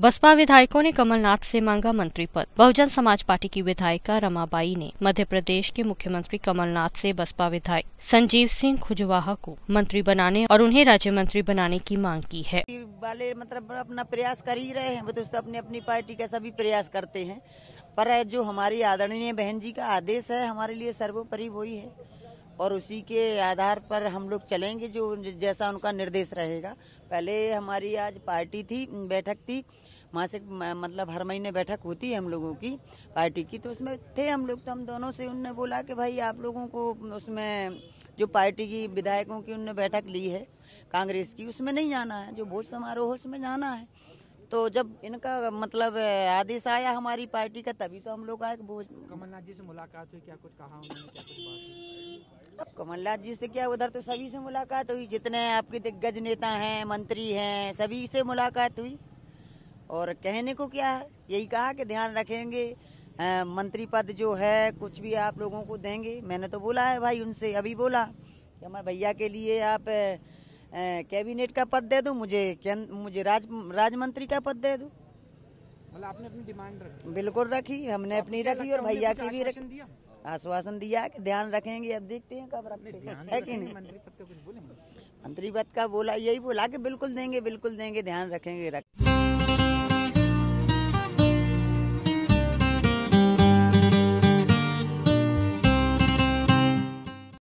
बसपा विधायकों ने कमलनाथ से मांगा मंत्री पद बहुजन समाज पार्टी की विधायिका रमाबाई ने मध्य प्रदेश के मुख्यमंत्री कमलनाथ से बसपा विधायक संजीव सिंह खुजवाहा को मंत्री बनाने और उन्हें राज्य मंत्री बनाने की मांग की है वाले मतलब अपना प्रयास कर ही रहे हैं वो तो अपनी अपनी पार्टी का सभी प्रयास करते हैं पर जो हमारी आदरणीय बहन जी का आदेश है हमारे लिए सर्वोपरि वही है और उसी के आधार पर हम लोग चलेंगे जो जैसा उनका निर्देश रहेगा पहले हमारी आज पार्टी थी बैठक थी मासिक मतलब हर महीने बैठक होती है हम लोगों की पार्टी की तो उसमें थे हम लोग तो हम दोनों से उनने बोला कि भाई आप लोगों को उसमें जो पार्टी की विधायकों की उनने बैठक ली है कांग्रेस की उसमें नहीं जाना है जो भोज समारोह है उसमें जाना है तो जब इनका मतलब आदेश आया हमारी पार्टी का तभी तो हम लोग आए कमलनाथ जी से मुलाकात हुई क्या कुछ कहा उन्होंने क्या कुछ बात अब कमलनाथ जी से क्या उधर तो सभी से मुलाकात हुई जितने आपके दिग्गज नेता हैं मंत्री हैं सभी से मुलाकात हुई और कहने को क्या है यही कहा कि ध्यान रखेंगे आ, मंत्री पद जो है कुछ भी आप लोगों को देंगे मैंने तो बोला है भाई उनसे अभी बोला कि मैं भैया के लिए आप कैबिनेट का पद दे दो मुझे मुझे राज मंत्री का पद दे दो मतलब आपने अपनी डिमांड रखी बिल्कुल रखी हमने अपनी रखी और भैया की भी रखी आश्वासन दिया कि ध्यान रखेंगे अब देखते हैं कब रखते हैं है कि नहीं मंत्री पद का कुछ बोले मंत्री पद का बोला यही बोला कि बिल्कुल देंगे बिल्कुल देंगे ध्यान रखेंगे रख